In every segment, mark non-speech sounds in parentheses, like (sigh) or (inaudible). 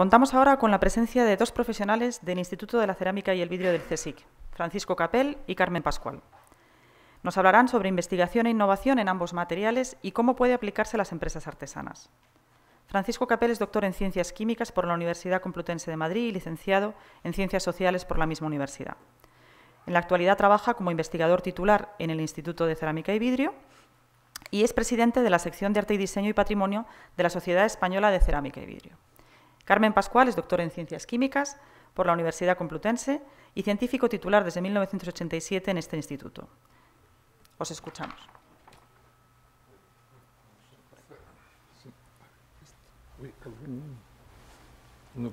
Contamos ahora con la presencia de dos profesionales del Instituto de la Cerámica y el Vidrio del CSIC, Francisco Capel y Carmen Pascual. Nos hablarán sobre investigación e innovación en ambos materiales y cómo puede aplicarse a las empresas artesanas. Francisco Capel es doctor en Ciencias Químicas por la Universidad Complutense de Madrid y licenciado en Ciencias Sociales por la misma universidad. En la actualidad trabaja como investigador titular en el Instituto de Cerámica y Vidrio y es presidente de la sección de Arte y Diseño y Patrimonio de la Sociedad Española de Cerámica y Vidrio. Carmen Pascual es doctora en Ciencias Químicas por la Universidad Complutense y científico titular desde 1987 en este instituto. Os escuchamos.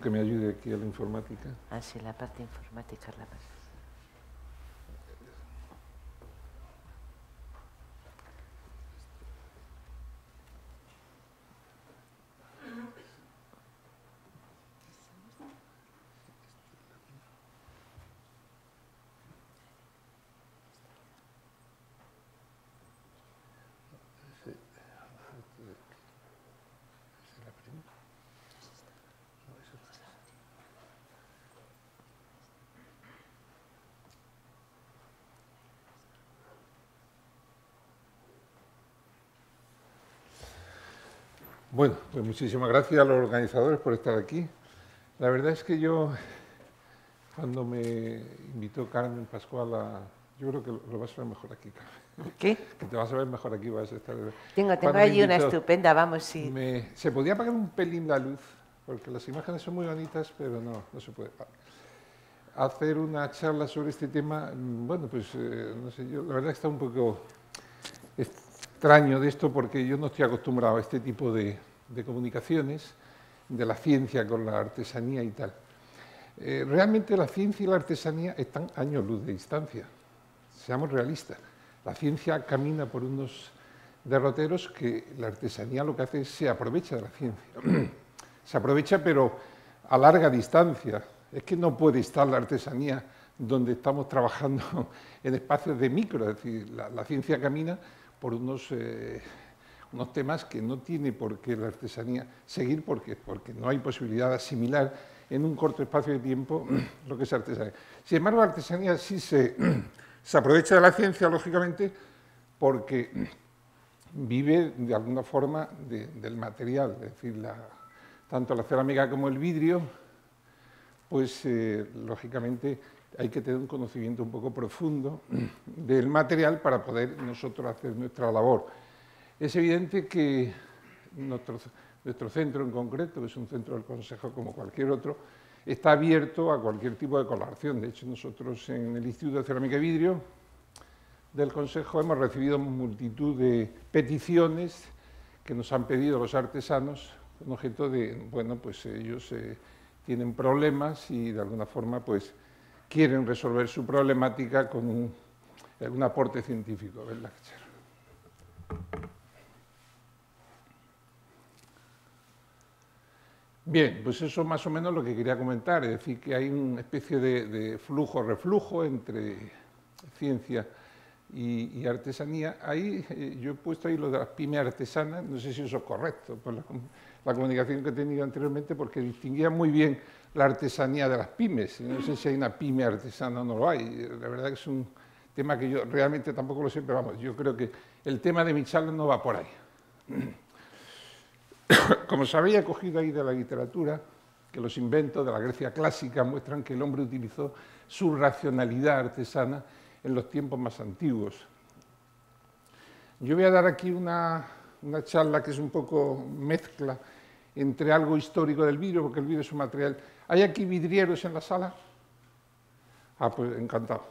que me ayude aquí a la informática? Ah, la parte informática es la Bueno, pues muchísimas gracias a los organizadores por estar aquí. La verdad es que yo, cuando me invitó Carmen Pascual a... Yo creo que lo vas a ver mejor aquí, Carmen. ¿Qué? Que te vas a ver mejor aquí, vas a estar... Tengo, tengo allí una estupenda, vamos, sí. se podía apagar un pelín la luz, porque las imágenes son muy bonitas, pero no, no se puede hacer una charla sobre este tema, bueno, pues eh, no sé, yo la verdad que está un poco extraño de esto porque yo no estoy acostumbrado a este tipo de, de comunicaciones, de la ciencia con la artesanía y tal. Eh, realmente la ciencia y la artesanía están años luz de distancia, seamos realistas. La ciencia camina por unos derroteros que la artesanía lo que hace es se aprovecha de la ciencia. (clears throat) se aprovecha pero a larga distancia. Es que no puede estar la artesanía donde estamos trabajando (laughs) en espacios de micro, es decir, la, ciencia camina por unos... Eh, unos temas que no tiene por qué la artesanía seguir porque, no hay posibilidad de asimilar en un corto espacio de tiempo (clears throat) lo que es artesanía. Sin embargo, la artesanía sí se, (clears throat) aprovecha de la ciencia, lógicamente, porque (clears throat) vive de alguna forma del material, es decir, tanto la cerámica como el vidrio, pues eh, lógicamente hay que tener un conocimiento un poco profundo del material para poder nosotros hacer nuestra labor. Es evidente que nuestro, centro en concreto, que es un centro del Consejo como cualquier otro, está abierto a cualquier tipo de colaboración. De hecho, nosotros en el Instituto de Cerámica y Vidrio del Consejo hemos recibido multitud de peticiones que nos han pedido los artesanos, con objeto de, bueno, pues ellos eh, tienen problemas y de alguna forma pues quieren resolver su problemática con un, aporte científico, ¿verdad? Bien, pues eso es más o menos lo que quería comentar, es decir, que hay una especie de, flujo-reflujo entre ciencia y, artesanía. Ahí eh, yo he puesto ahí lo de las pymes artesanas, no sé si eso es correcto, por la, comunicación que he tenido anteriormente, porque distinguía muy bien la artesanía de las pymes. No sé si hay una pyme artesana o no lo hay. La verdad que es un tema que yo realmente tampoco lo siempre vamos, yo creo que el tema de mi no va por ahí. (coughs) Como se había cogido ahí de la literatura, que los inventos de la Grecia clásica muestran que el hombre utilizó su racionalidad artesana en los tiempos más antiguos. Yo voy a dar aquí una, una charla que es un poco mezcla entre algo histórico del vidrio, porque el vidrio es un material. ¿Hay aquí vidrieros en la sala? Ah, pues encantado,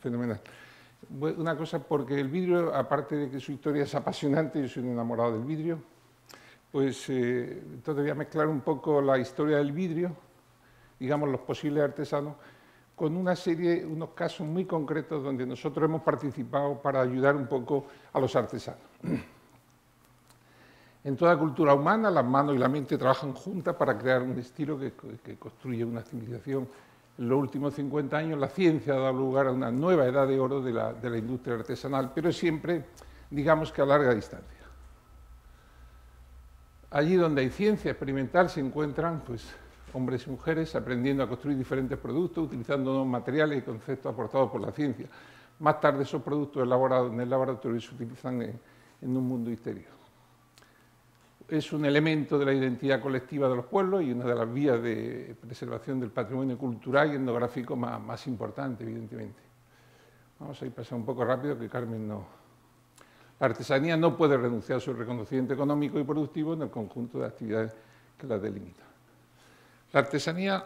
fenomenal. Una cosa, porque el vidrio, aparte de que su historia es apasionante, yo soy un enamorado del vidrio, pues eh, entonces voy a mezclar un poco la historia del vidrio, digamos los posibles artesanos, con una serie, unos casos muy concretos donde nosotros hemos participado para ayudar un poco a los artesanos. (clears throat) En toda cultura humana, las manos y la mente trabajan juntas para crear un estilo que, construye una civilización. En los últimos 50 años, la ciencia ha dado lugar a una nueva edad de oro de la industria artesanal, pero siempre, digamos que a larga distancia. Allí donde hay ciencia experimental se encuentran pues, hombres y mujeres aprendiendo a construir diferentes productos utilizando nuevos materiales y conceptos aportados por la ciencia. Más tarde esos productos elaborados en el laboratorio se utilizan en, un mundo exterior es un elemento de la identidad colectiva de los pueblos y una de las vías de preservación del patrimonio cultural y etnográfico más, más importante, evidentemente. Vamos a ir pasando un poco rápido que Carmen no, la artesanía no puede renunciar a su reconocimiento económico y productivo en el conjunto de actividades que la delimitan. La artesanía,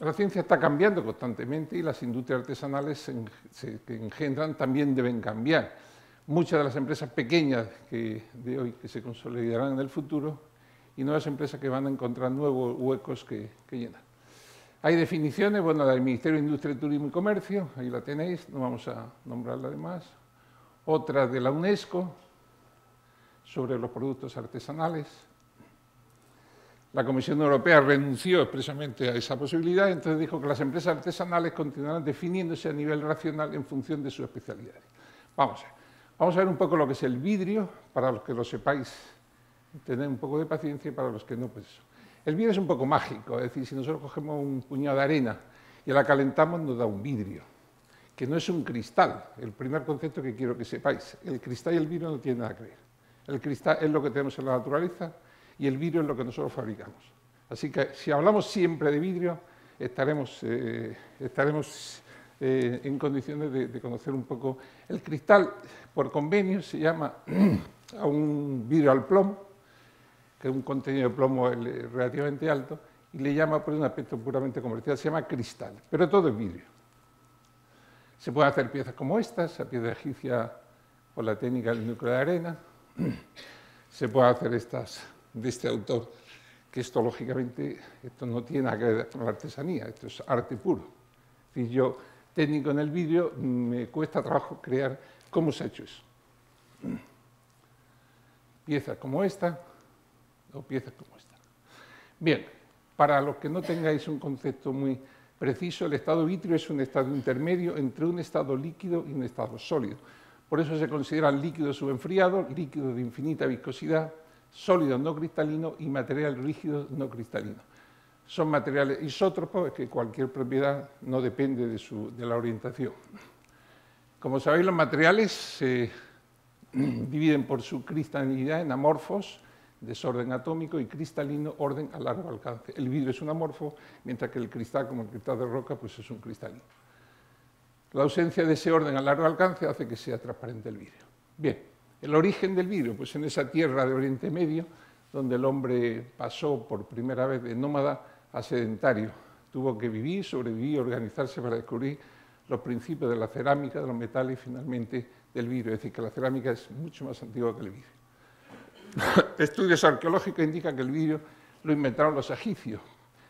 la ciencia está cambiando constantemente y las industrias artesanales que engendran también deben cambiar. Muchas de las empresas pequeñas que, de hoy que se consolidarán en el futuro y nuevas empresas que van a encontrar nuevos huecos que, llenan. llenar. Hay definiciones, bueno, del Ministerio de Industria, Turismo y Comercio, ahí la tenéis, no vamos a nombrarla más otra de la UNESCO sobre los productos artesanales. La Comisión Europea renunció expresamente a esa posibilidad, entonces dijo que las empresas artesanales continuarán definiéndose a nivel racional en función de sus especialidades. Vamos a ver, un poco lo que es el vidrio, para los que lo sepáis, tener un poco de paciencia, y para los que no, pues eso. El vidrio es un poco mágico, es decir, si nosotros cogemos un puñado de arena y la calentamos nos da un vidrio que no es un cristal, el primer concepto que quiero que sepáis. El cristal y el vidrio no tienen nada que ver. El cristal es lo que tenemos en la naturaleza y el vidrio es lo que nosotros fabricamos. Así que si hablamos siempre de vidrio, estaremos, eh, estaremos eh, en condiciones de, de, conocer un poco. El cristal, por convenio, se llama (clears throat) a un vidrio al plomo, que es un contenido de plomo eh, relativamente alto, y le llama por un aspecto puramente comercial, se llama cristal, pero todo es vidrio. Se puede hacer piezas como estas, pieza de egipcia por la técnica del núcleo de arena. (clears throat) Se puede hacer estas de este autor, que esto lógicamente esto no tiene nada que ver con la artesanía, esto es arte puro. Si yo, técnico en el vídeo, me cuesta trabajo crear cómo se ha hecho eso. (clears throat) Piezas como esta o piezas como esta. Bien, para los que no tengáis un concepto muy preciso, el estado vítreo es un estado intermedio entre un estado líquido y un estado sólido. Por eso se consideran líquido subenfriado, líquido de infinita viscosidad, sólido no cristalino y material rígido no cristalino. Son materiales isótropos, que cualquier propiedad no depende de, de la orientación. Como sabéis, los materiales se (clears throat) dividen por su cristalinidad en amorfos, desorden atómico y cristalino, orden a largo alcance. El vidrio es un amorfo, mientras que el cristal, como el cristal de roca, pues es un cristalino. La ausencia de ese orden a largo alcance hace que sea transparente el vidrio. Bien, el origen del vidrio, pues en esa tierra de Oriente Medio, donde el hombre pasó por primera vez de nómada a sedentario. Tuvo que vivir, sobrevivir, organizarse para descubrir los principios de la cerámica, de los metales y finalmente del vidrio. Es decir, que la cerámica es mucho más antigua que el vidrio. (laughs) Estudios arqueológicos indican que el vidrio lo inventaron los egipcios.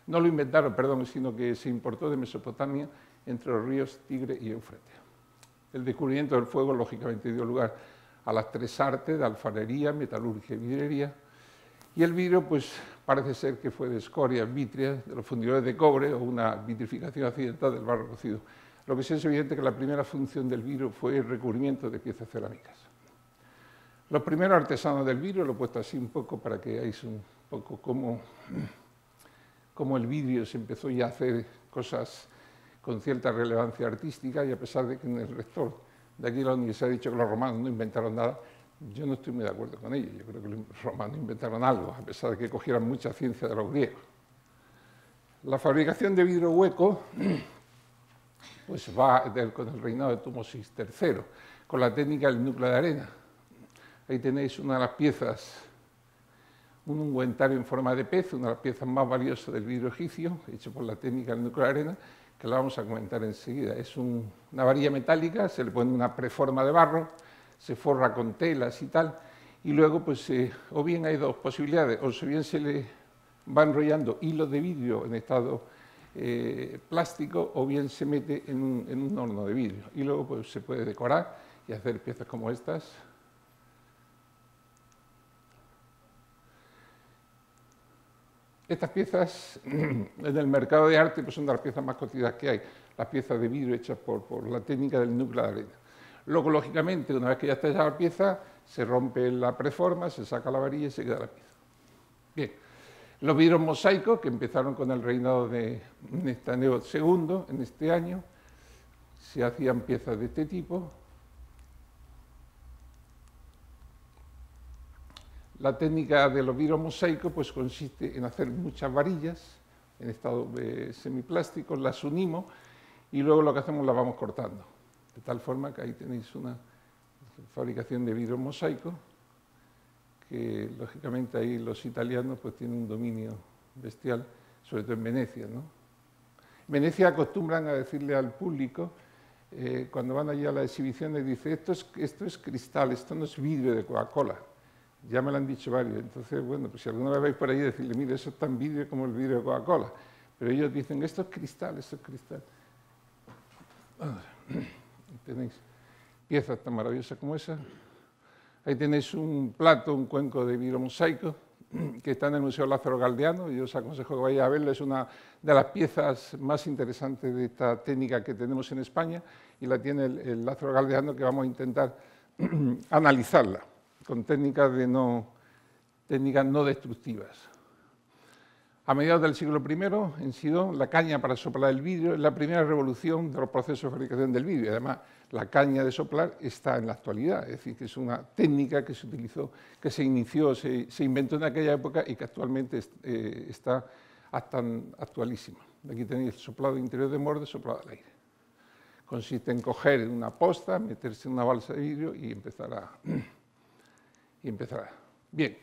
No lo inventaron, perdón, sino que se importó de Mesopotamia entre los ríos Tigre y Éufrates. El descubrimiento del fuego, lógicamente, dio lugar a las tres artes de alfarería, metalurgia y vidrería. Y el vidrio, pues parece ser que fue de escoria, vítreas, de los fundidores de cobre o una vitrificación accidental del barro cocido. Lo que sí es evidente que la primera función del vidrio fue el recubrimiento de piezas cerámicas. Los primeros artesanos del vidrio, lo he puesto así un poco para que veáis un poco cómo, el vidrio se empezó ya a hacer cosas con cierta relevancia artística y a pesar de que en el rector de aquí de la universidad ha dicho que los romanos no inventaron nada, yo no estoy muy de acuerdo con ellos Yo creo que los romanos inventaron algo, a pesar de que cogieran mucha ciencia de los griegos. La fabricación de vidrio hueco pues va con el reinado de Tumosis III, con la técnica del núcleo de arena. Ahí tenéis una de las piezas, un ungüentario en forma de pez, una de las piezas más valiosas del vidrio egipcio, hecho por la técnica del núcleo arena, que la vamos a comentar enseguida. Es una varilla metálica, se le pone una preforma de barro, se forra con telas y tal, y luego, pues, eh, o bien hay dos posibilidades, o bien se le va enrollando hilos de vidrio en estado eh, plástico, o bien se mete en un, horno de vidrio. Y luego, pues, se puede decorar y hacer piezas como estas, Estas piezas (clears throat) en el mercado de arte pues, son de las piezas más cotidianas que hay, las piezas de vidrio hechas por, por la técnica del núcleo de arena. Luego, lógicamente, una vez que ya está hecha la pieza, se rompe la preforma, se saca la varilla y se queda la pieza. Bien, los vidrios mosaicos, que empezaron con el reinado de Nestaneo II en este año, se hacían piezas de este tipo, La técnica del los mosaico pues, consiste en hacer muchas varillas en estado eh, semiplástico, las unimos y luego lo que hacemos las vamos cortando. De tal forma que ahí tenéis una fabricación de vidrio mosaico, que lógicamente ahí los italianos pues, tienen un dominio bestial, sobre todo en Venecia. En Venecia acostumbran a decirle al público, eh, cuando van allí a las exhibiciones, dice, esto es cristal, esto no es vidrio de Coca-Cola. Ya me lo han dicho varios. Entonces, bueno, pues si alguna vez vais por ahí, decirle, mire, eso es tan vidrio como el vidrio de Coca-Cola. Pero ellos dicen, esto es cristal, esto es cristal. (clears throat) tenéis piezas tan maravillosas como esa. Ahí tenéis un plato, un cuenco de vidrio mosaico, (clears throat) que está en el Museo Lázaro Galdeano, y os aconsejo que vayáis a verlo, es una de las piezas más interesantes de esta técnica que tenemos en España, y la tiene el, Lázaro Galdeano, que vamos a intentar (clears throat) analizarla con técnicas, de no, técnicas no destructivas. A mediados del siglo I, en Sidón, la caña para soplar el vidrio es la primera revolución de los procesos de fabricación del vidrio. Además, la caña de soplar está en la actualidad, es decir, que es una técnica que se utilizó, que se inició, se, se inventó en aquella época y que actualmente eh, está hasta actualísima. Aquí tenéis el soplado interior de morde, soplado al aire. Consiste en coger una posta, meterse en una balsa de vidrio y empezar a... (clears throat) y empezará. Bien,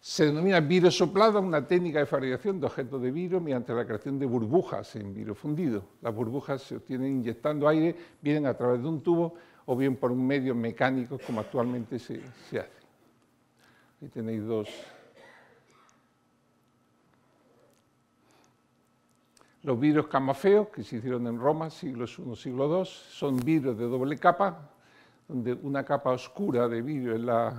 se denomina virus soplado, una técnica de fabricación de objetos de virus mediante la creación de burbujas en virus fundido. Las burbujas se obtienen inyectando aire, vienen a través de un tubo o bien por un medio mecánico como actualmente se, hace. Ahí tenéis dos. Los virus camafeos que se hicieron en Roma, siglos I, siglo II, son virus de doble capa, donde una capa oscura de vidrio en la,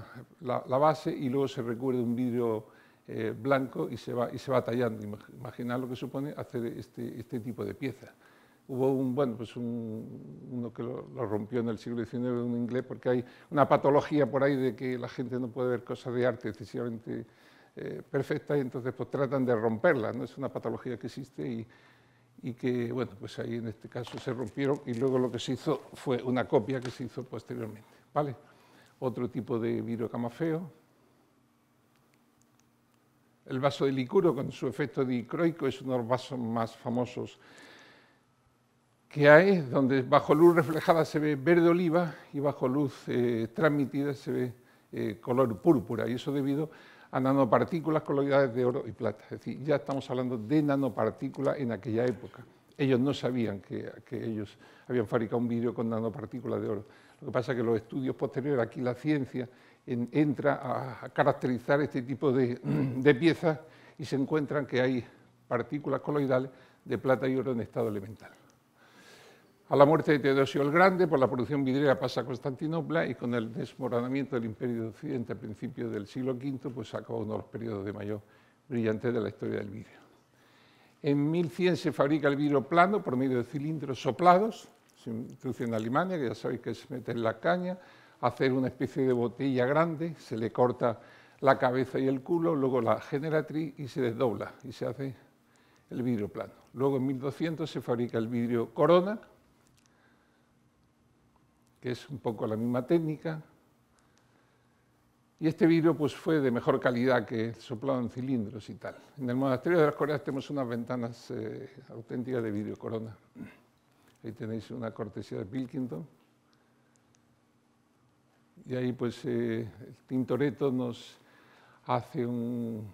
base y luego se recubre de un vidrio eh, blanco y se, va, y se va tallando. Imaginad lo que supone hacer este, este, tipo de pieza. Hubo un, bueno, pues uno que lo, rompió en el siglo XIX, un inglés, porque hay una patología por ahí de que la gente no puede ver cosas de arte excesivamente eh, perfectas y entonces pues tratan de romperlas, ¿no? es una patología que existe y, y que, bueno, pues ahí en este caso se rompieron y luego lo que se hizo fue una copia que se hizo posteriormente, ¿vale? Otro tipo de virocamafeo. El vaso de licuro con su efecto dicroico es uno de los vasos más famosos que hay, donde bajo luz reflejada se ve verde oliva y bajo luz eh, transmitida se ve eh, color púrpura, y eso debido a nanopartículas coloidales de oro y plata. Es decir, ya estamos hablando de nanopartículas en aquella época. Ellos no sabían que, ellos habían fabricado un vidrio con nanopartículas de oro. Lo que pasa es que los estudios posteriores, aquí la ciencia entra a, caracterizar este tipo (clears throat) de piezas y se encuentran que hay partículas coloidales de plata y oro en estado elemental. A la muerte de Teodosio el Grande, por la producción vidriera pasa a Constantinopla y con el desmoronamiento del Imperio de Occidente a principios del siglo V, pues acaba uno de los periodos de mayor brillante de la historia del vidrio. En 1100 se fabrica el vidrio plano por medio de cilindros soplados, se introduce en Alemania, que ya sabéis que se mete la caña, hacer una especie de botella grande, se le corta la cabeza y el culo, luego la generatriz y se desdobla y se hace el vidrio plano. Luego en 1200 se fabrica el vidrio corona, que es un poco la misma técnica. Y este vidrio pues, fue de mejor calidad que el soplado en cilindros y tal. En el monasterio de las Coreas tenemos unas ventanas eh, auténticas de vidrio corona. Ahí tenéis una cortesía de Pilkington. Y ahí pues eh, el Tintoretto nos hace un,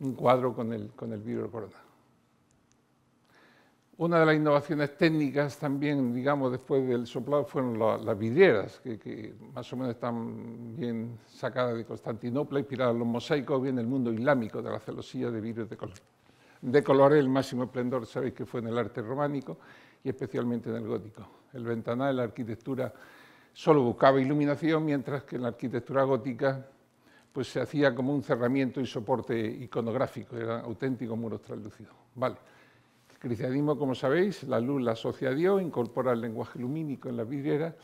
un cuadro con el, con el vidrio corona. Una de las innovaciones técnicas también, digamos, después del soplado fueron las vidrieras, que, más o menos están bien sacadas de Constantinopla, inspiradas en los mosaicos, bien el mundo islámico de la celosía de vidrios de color. De color el máximo esplendor, sabéis que fue en el arte románico y especialmente en el gótico. El ventanal, la arquitectura, solo buscaba iluminación, mientras que en la arquitectura gótica pues se hacía como un cerramiento y soporte iconográfico, eran auténticos muros translúcidos. Vale cristianismo, como sabéis, la luz la asocia a Dios, incorpora el lenguaje lumínico en las vidrieras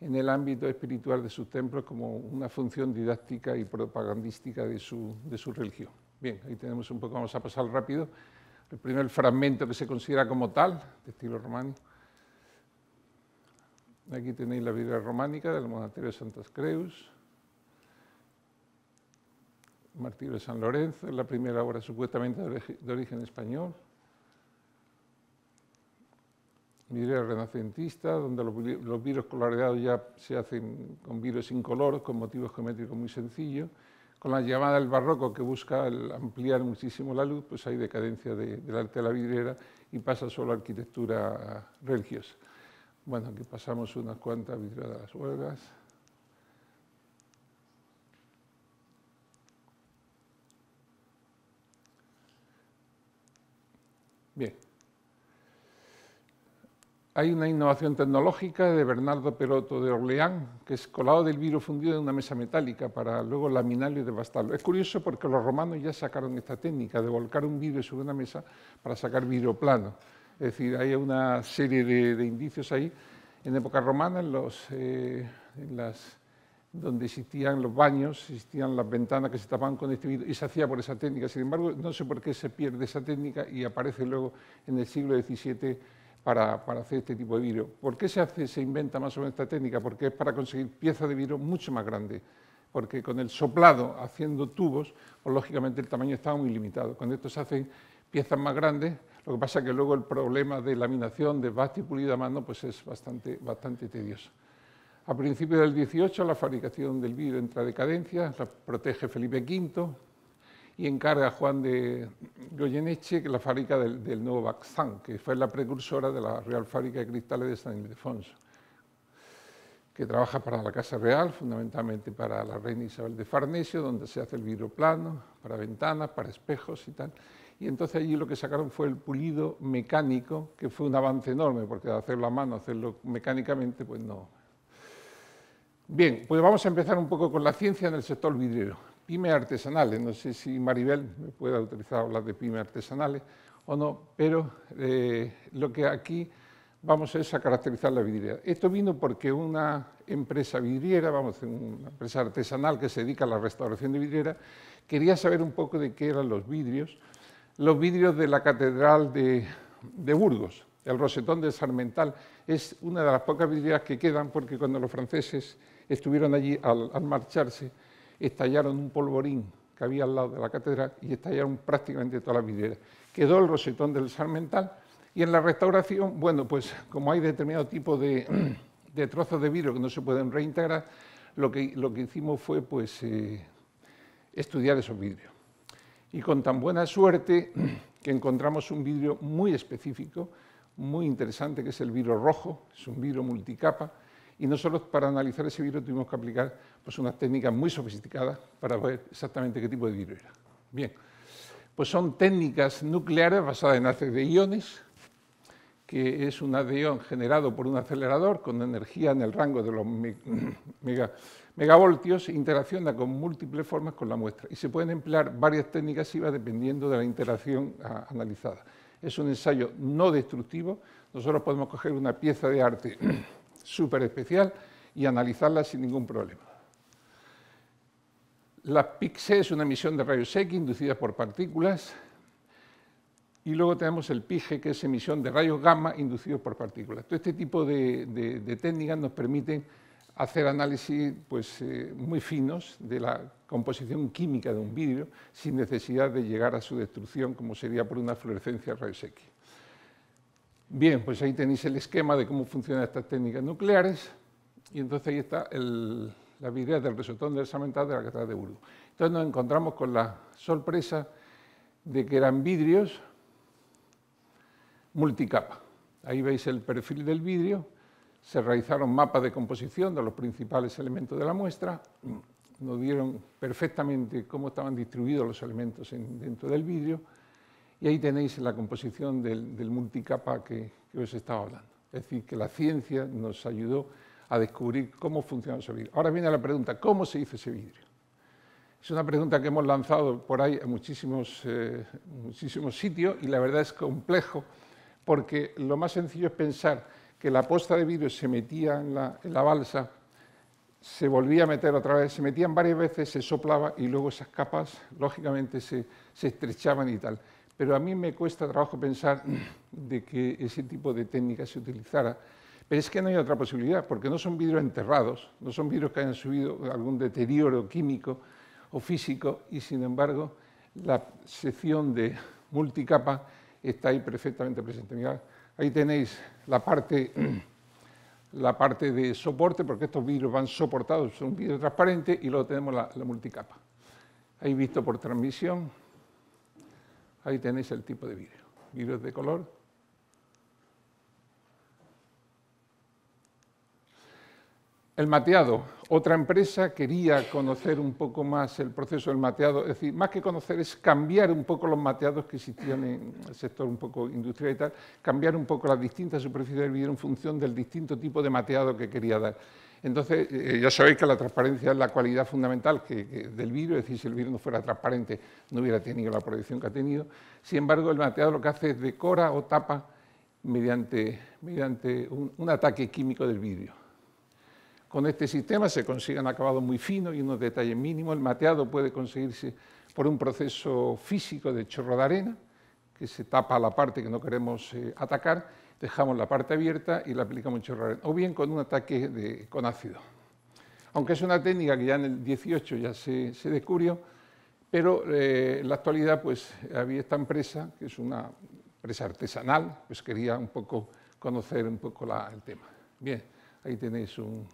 en el ámbito espiritual de sus templos como una función didáctica y propagandística de su, religión. Bien, ahí tenemos un poco, vamos a pasar rápido. El primer fragmento que se considera como tal, de estilo románico. Aquí tenéis la vidriera románica del monasterio de Santas Creus, Martirio de San Lorenzo, la primera obra supuestamente de origen español, vidriera renacentista, donde los, virus coloreados ya se hacen con virus incoloros, con motivos geométricos muy sencillos. Con la llamada del barroco, que busca ampliar muchísimo la luz, pues hay decadencia de, del arte de la vidriera y pasa solo a arquitectura religiosa. Bueno, aquí pasamos unas cuantas vidrieras de las huelgas. Bien hay una innovación tecnológica de Bernardo Peroto de Orleán, que es colado del vidrio fundido en una mesa metálica para luego laminarlo y devastarlo. Es curioso porque los romanos ya sacaron esta técnica de volcar un vidrio sobre una mesa para sacar vidrio plano. Es decir, hay una serie de, indicios ahí. En época romana, en los, eh, donde existían los baños, existían las ventanas que se tapaban con este vidrio y se hacía por esa técnica. Sin embargo, no sé por qué se pierde esa técnica y aparece luego en el siglo XVII para, hacer este tipo de vidrio. ¿Por qué se, hace, se inventa más o menos esta técnica? Porque es para conseguir piezas de vidrio mucho más grandes. Porque con el soplado haciendo tubos, pues, lógicamente el tamaño está muy limitado. Con esto se hacen piezas más grandes, lo que pasa es que luego el problema de laminación, de desbaste y pulida a mano, pues es bastante, bastante tedioso. A principios del 18 la fabricación del vidrio entra a decadencia, la protege Felipe V, y encarga a Juan de Goyeneche la fábrica del, nuevo Baxán, que fue la precursora de la Real Fábrica de Cristales de San Ildefonso, que trabaja para la Casa Real, fundamentalmente para la reina Isabel de Farnesio, donde se hace el plano, para ventanas, para espejos y tal. Y entonces allí lo que sacaron fue el pulido mecánico, que fue un avance enorme, porque hacerlo a mano, hacerlo mecánicamente, pues no. Bien, pues vamos a empezar un poco con la ciencia en el sector vidriero pyme artesanales. No sé si Maribel me puede autorizar a hablar de pyme artesanales o no, pero eh, lo que aquí vamos es a caracterizar la vidriera. Esto vino porque una empresa vidriera, vamos, una empresa artesanal que se dedica a la restauración de vidriera, quería saber un poco de qué eran los vidrios, los vidrios de la Catedral de, Burgos. El rosetón de Sarmental es una de las pocas vidrieras que quedan porque cuando los franceses estuvieron allí al marcharse, estallaron un polvorín que había al lado de la cátedra y estallaron prácticamente todas las vidrieras. Quedó el rosetón del Sarmental y en la restauración, bueno, pues como hay determinado tipo de, (clears throat) trozos de vidrio que no se pueden reintegrar, lo que, lo que hicimos fue pues, eh, estudiar esos vidrios. Y con tan buena suerte (clears throat) que encontramos un vidrio muy específico, muy interesante, que es el vidrio rojo, es un vidrio multicapa, y nosotros para analizar ese vidrio tuvimos que aplicar pues unas técnicas muy sofisticadas para ver exactamente qué tipo de vidrio era. Bien, pues son técnicas nucleares basadas en haces de iones, que es un ion generado por un acelerador con energía en el rango de los (clears throat) mega, megavoltios, e interacciona con múltiples formas con la muestra y se pueden emplear varias técnicas IVA dependiendo de la interacción analizada. Es un ensayo no destructivo, nosotros podemos coger una pieza de arte súper (clears throat) especial y analizarla sin ningún problema. La PIXE es una emisión de rayos X inducida por partículas. Y luego tenemos el PIGE, que es emisión de rayos gamma inducidos por partículas. Todo este tipo de, técnicas nos permiten hacer análisis pues, eh, muy finos de la composición química de un vidrio sin necesidad de llegar a su destrucción, como sería por una fluorescencia de rayos X. Bien, pues ahí tenéis el esquema de cómo funcionan estas técnicas nucleares y entonces ahí está el, la vidriera del resultado del Samental de la catedral de Burgos. Entonces nos encontramos con la sorpresa de que eran vidrios multicapa. Ahí veis el perfil del vidrio, se realizaron mapas de composición de los principales elementos de la muestra, nos dieron perfectamente cómo estaban distribuidos los elementos dentro del vidrio y ahí tenéis la composición del, multicapa que, que os estaba hablando. Es decir, que la ciencia nos ayudó a descubrir cómo funciona ese vidrio. Ahora viene la pregunta, ¿cómo se hizo ese vidrio? Es una pregunta que hemos lanzado por ahí a muchísimos, eh, muchísimos sitios y la verdad es complejo porque lo más sencillo es pensar que la posta de vidrio se metía en la, balsa, se volvía a meter otra vez, se metían varias veces, se soplaba y luego esas capas, lógicamente, se, se estrechaban y tal. Pero a mí me cuesta trabajo pensar (clears throat) de que ese tipo de técnica se utilizara pero es que no hay otra posibilidad, porque no son vidrios enterrados, no son vidrios que hayan subido algún deterioro químico o físico, y sin embargo la sección de multicapa está ahí perfectamente presente. Mirad, ahí tenéis la parte, (clears throat) la parte de soporte, porque estos vidrios van soportados, son vidrio transparente, y luego tenemos la, la multicapa. Ahí visto por transmisión, ahí tenéis el tipo de vidrio, vidrios de color El mateado. Otra empresa quería conocer un poco más el proceso del mateado, es decir, más que conocer es cambiar un poco los mateados que existían en el sector un poco industrial y tal, cambiar un poco las distintas superficies del vidrio en función del distinto tipo de mateado que quería dar. Entonces, eh, ya sabéis que la transparencia es la cualidad fundamental del vidrio, es decir, si el vidrio no fuera transparente no hubiera tenido la proyección que ha tenido. Sin embargo, el mateado lo que hace es decora o tapa mediante, mediante un ataque químico del vidrio. Con este sistema se consiguen acabados muy finos y unos detalles mínimos. El mateado puede conseguirse por un proceso físico de chorro de arena, que se tapa la parte que no queremos eh, atacar, dejamos la parte abierta y la aplicamos en chorro de arena, o bien con un ataque con ácido. Aunque es una técnica que ya en el 18 ya se, descubrió, pero eh, en la actualidad pues había esta empresa, que es una empresa artesanal, pues quería un poco conocer un poco el tema. Bien, ahí tenéis un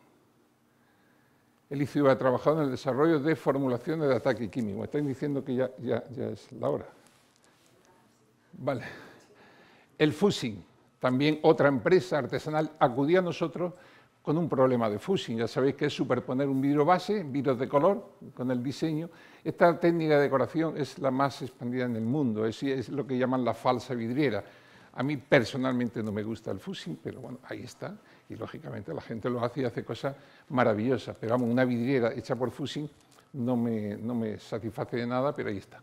el ICIU ha trabajado en el desarrollo de formulaciones de ataque químico. Me estáis diciendo que ya, es la hora. Vale. El Fusing, también otra empresa artesanal, acudía a nosotros con un problema de fusing. Ya sabéis que es superponer un vidrio base, vidrios de color, con el diseño. Esta técnica de decoración es la más expandida en el mundo, es lo que llaman la falsa vidriera. A mí personalmente no me gusta el fusing, pero bueno, ahí está. Y lógicamente la gente lo hace y hace cosas maravillosas. Pero una vidriera hecha por fusing no me, satisface de nada, pero ahí está.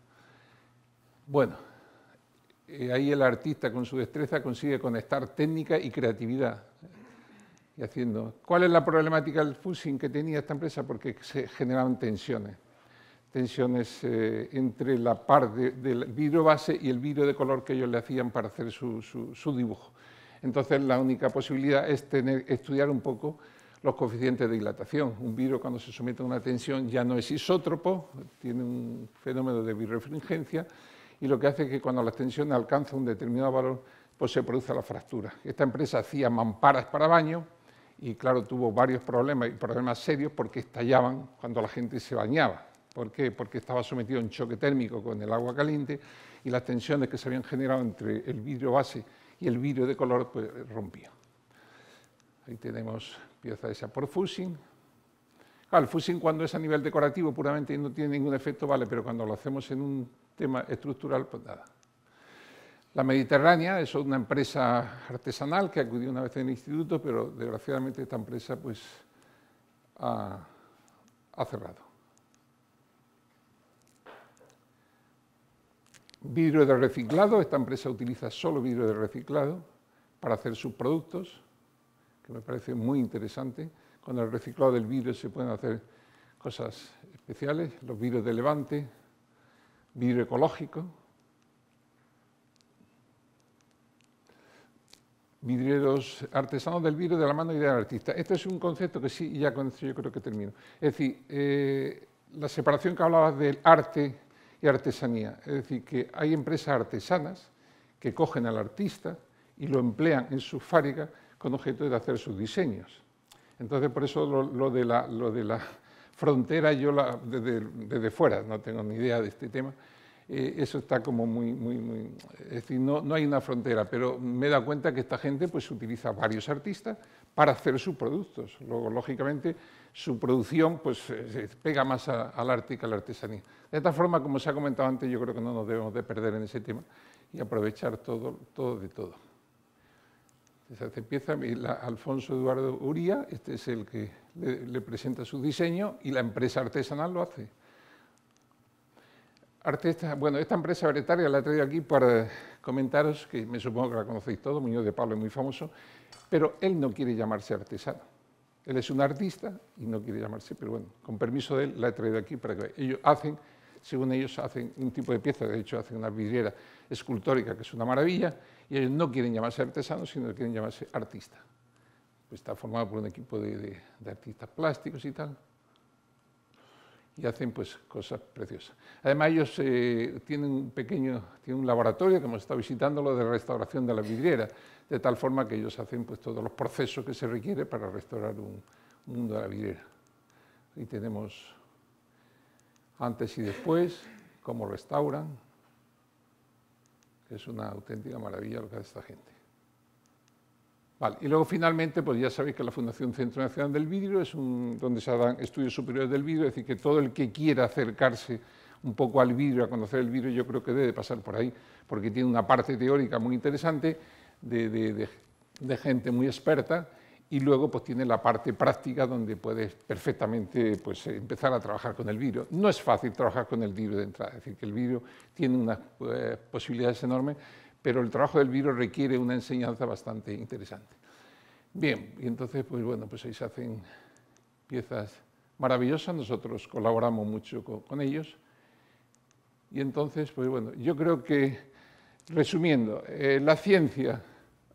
Bueno, eh, ahí el artista con su destreza consigue conectar técnica y creatividad. Y haciendo, ¿Cuál es la problemática del fusing que tenía esta empresa? Porque se generaban tensiones tensiones eh, entre la parte del vidrio base y el vidrio de color que ellos le hacían para hacer su, dibujo. Entonces la única posibilidad es estudiar un poco los coeficientes de dilatación. Un vidrio cuando se somete a una tensión ya no es isótropo, tiene un fenómeno de birrefringencia y lo que hace es que cuando la tensión alcanza un determinado valor, pues se produce la fractura. Esta empresa hacía mamparas para baño y claro, tuvo varios problemas y problemas serios porque estallaban cuando la gente se bañaba. ¿Por qué? Porque estaba sometido a un choque térmico con el agua caliente y las tensiones que se habían generado entre el vidrio base y el vidrio de color pues, rompían. Ahí tenemos pieza esa por fusing. el fusing cuando es a nivel decorativo puramente no tiene ningún efecto, vale, pero cuando lo hacemos en un tema estructural, pues nada. La Mediterránea es una empresa artesanal que acudió una vez en el instituto, pero desgraciadamente esta empresa pues ha cerrado. Vidrio de reciclado, esta empresa utiliza solo vidrio de reciclado para hacer sus productos, que me parece muy interesante. Con el reciclado del vidrio se pueden hacer cosas especiales, los vidrios de levante, vidrio ecológico, vidrieros artesanos del vidrio de la mano y del artista. Este es un concepto que sí, ya con esto yo creo que termino. Es decir, eh, la separación que hablabas del arte y artesanía. Es decir, que hay empresas artesanas que cogen al artista y lo emplean en su fábrica con objeto de hacer sus diseños. Entonces, por eso lo, de, la, lo de, la, frontera, yo la, desde, fuera, no tengo ni idea de este tema, eh, eso está como muy, muy, muy... Es decir, no, no, hay una frontera, pero me da cuenta que esta gente pues utiliza varios artistas para hacer sus productos. Luego, lógicamente, su producción pues, eh, se pega más al arte que a la artesanía. De esta forma, como se ha comentado antes, yo creo que no nos debemos de perder en ese tema y aprovechar todo, todo de todo. Se empieza Alfonso Eduardo Uría, este es el que le presenta su diseño y la empresa artesanal lo hace. Bueno, esta empresa bretaria la he traído aquí para comentaros, que me supongo que la conocéis todos, Muñoz de Pablo es muy famoso, pero él no quiere llamarse artesano. Él es un artista y no quiere llamarse, pero bueno, con permiso de él la he traído aquí para que ellos hacen, según ellos hacen un tipo de pieza, de hecho hacen una vidriera escultórica que es una maravilla, y ellos no quieren llamarse artesanos, sino que quieren llamarse artista. Pues está formado por un equipo de artistas plásticos y tal y hacen pues, cosas preciosas. Además ellos eh, tienen un pequeño tienen un laboratorio que hemos estado visitando, lo de restauración de la vidriera, de tal forma que ellos hacen pues, todos los procesos que se requiere para restaurar un, un mundo de la vidriera. Y tenemos antes y después, cómo restauran. Es una auténtica maravilla lo que hace esta gente y luego finalmente, pues ya sabéis que la Fundación Centro Nacional del Vidrio es un, donde se dan estudios superiores del vidrio, es decir, que todo el que quiera acercarse un poco al vidrio, a conocer el vidrio, yo creo que debe pasar por ahí, porque tiene una parte teórica muy interesante de, gente muy experta y luego pues tiene la parte práctica donde puedes perfectamente pues, empezar a trabajar con el vidrio. No es fácil trabajar con el vidrio de entrada, es decir, que el vidrio tiene unas eh, posibilidades enormes, pero el trabajo del virus requiere una enseñanza bastante interesante. Bien, y entonces, pues bueno, pues ahí se hacen piezas maravillosas, nosotros colaboramos mucho con, ellos. Y entonces, pues bueno, yo creo que, resumiendo, eh, la ciencia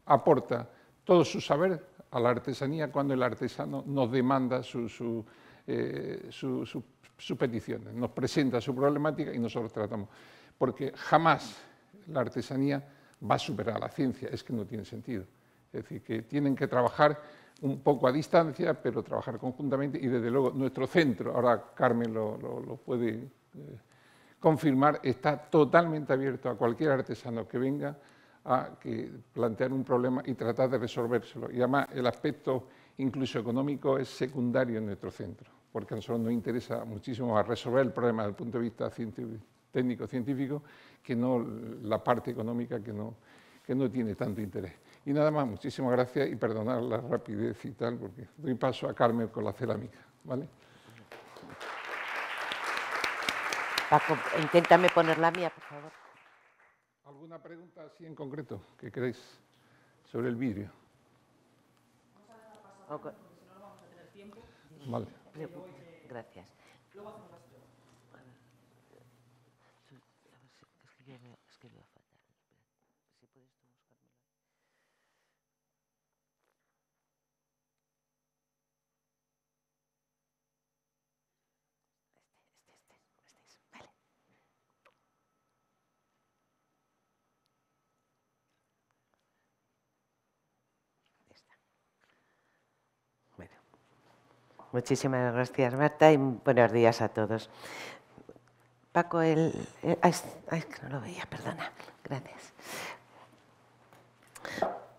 aporta todo su saber a la artesanía cuando el artesano nos demanda su, eh, peticiones, nos presenta su problemática y nosotros tratamos. Porque jamás la artesanía va a superar la ciencia, es que no tiene sentido. Es decir, que tienen que trabajar un poco a distancia, pero trabajar conjuntamente y desde luego nuestro centro, ahora Carmen lo, puede eh, confirmar, está totalmente abierto a cualquier artesano que venga a plantear un problema y tratar de resolvérselo. Y además el aspecto incluso económico es secundario en nuestro centro, porque a nosotros nos interesa muchísimo resolver el problema desde el punto de vista científico técnico-científico, que no la parte económica que no, que no tiene tanto interés. Y nada más, muchísimas gracias y perdonar la rapidez y tal, porque doy paso a Carmen con la cerámica. ¿vale? Paco, inténtame poner la mía, por favor. ¿Alguna pregunta así en concreto que queréis sobre el vidrio? Vamos si vamos a tener tiempo. Gracias. Muchísimas gracias, Marta, y buenos días a todos. Paco, el... Ay, no lo veía, perdona. Gracias.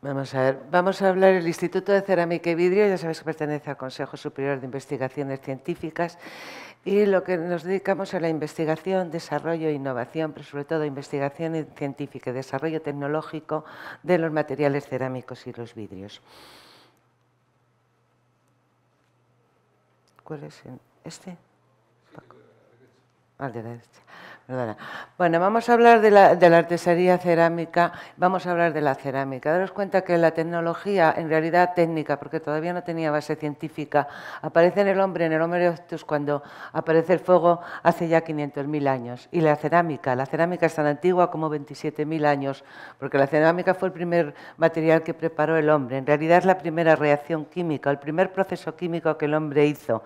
Vamos a ver, vamos a hablar del Instituto de Cerámica y Vidrio, ya sabéis que pertenece al Consejo Superior de Investigaciones Científicas y lo que nos dedicamos a la investigación, desarrollo e innovación, pero sobre todo investigación científica y desarrollo tecnológico de los materiales cerámicos y los vidrios. ¿Cuál es? ¿Este? Ah, bueno, vamos a hablar de la, artesanía cerámica, vamos a hablar de la cerámica. Daros cuenta que la tecnología, en realidad técnica, porque todavía no tenía base científica, aparece en el hombre, en el hombre Octus, cuando aparece el fuego hace ya 500.000 años. Y la cerámica, la cerámica es tan antigua como 27.000 años, porque la cerámica fue el primer material que preparó el hombre. En realidad es la primera reacción química, el primer proceso químico que el hombre hizo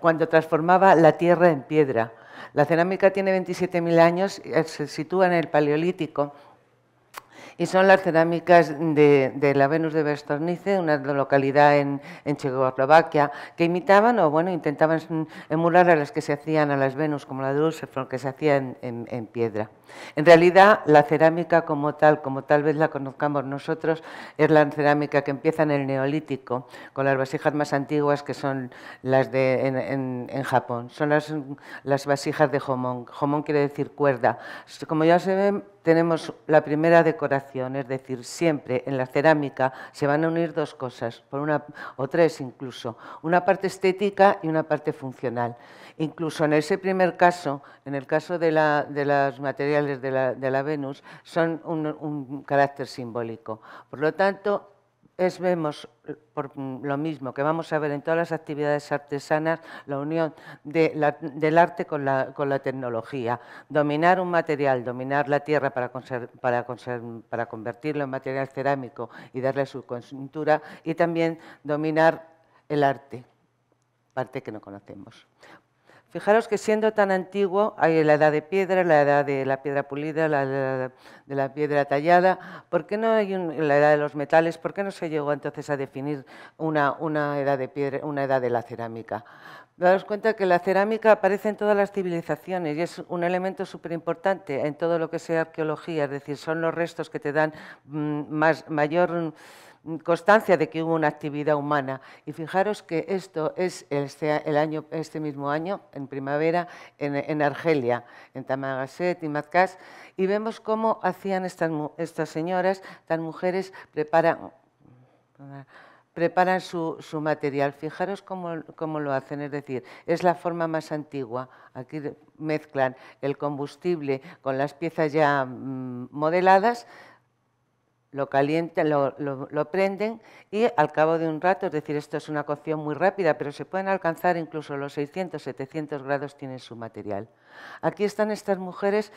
cuando transformaba la tierra en piedra. La cerámica tiene 27.000 años, eh, se sitúa en el Paleolítico y son las cerámicas de, la Venus de Vestornice, una localidad en, en, Checoslovaquia, que imitaban o bueno, intentaban em, emular a las que se hacían a las Venus, como la de que se hacían en, piedra. En realidad, la cerámica como tal, como tal vez la conozcamos nosotros, es la cerámica que empieza en el Neolítico, con las vasijas más antiguas que son las de en, Japón. Son las, las vasijas de jomón. Jomón quiere decir cuerda. Como ya se ve, tenemos la primera decoración es decir, siempre en la cerámica se van a unir dos cosas, por una, o tres incluso, una parte estética y una parte funcional. Incluso en ese primer caso, en el caso de, la, de los materiales de la, de la Venus, son un, un carácter simbólico. Por lo tanto, es, vemos por lo mismo que vamos a ver en todas las actividades artesanas, la unión del arte con la, tecnología. Dominar un material, dominar la tierra para, para, para convertirlo en material cerámico y darle su consultura, y también dominar el arte, parte que no conocemos. Fijaros que siendo tan antiguo, hay la edad de piedra, la edad de la piedra pulida, la edad de la piedra tallada, ¿por qué no hay la edad de los metales? ¿Por qué no se llegó entonces a definir una, edad, de piedra, una edad de la cerámica? Daros cuenta que la cerámica aparece en todas las civilizaciones y es un elemento súper importante en todo lo que sea arqueología, es decir, son los restos que te dan mm, más, mayor constancia de que hubo una actividad humana. Y fijaros que esto es este, el año, este mismo año, en primavera, en, Argelia, en Tamagaset y Matkaz. y vemos cómo hacían estas, señoras, estas mujeres, preparan su, material. Fijaros cómo, lo hacen, es decir, es la forma más antigua. Aquí mezclan el combustible con las piezas ya mm, modeladas, lo calientan, lo, prenden y al cabo de un rato, es decir, esto es una cocción muy rápida, pero se pueden alcanzar incluso los 600, 700 grados tienen su material. Aquí están estas mujeres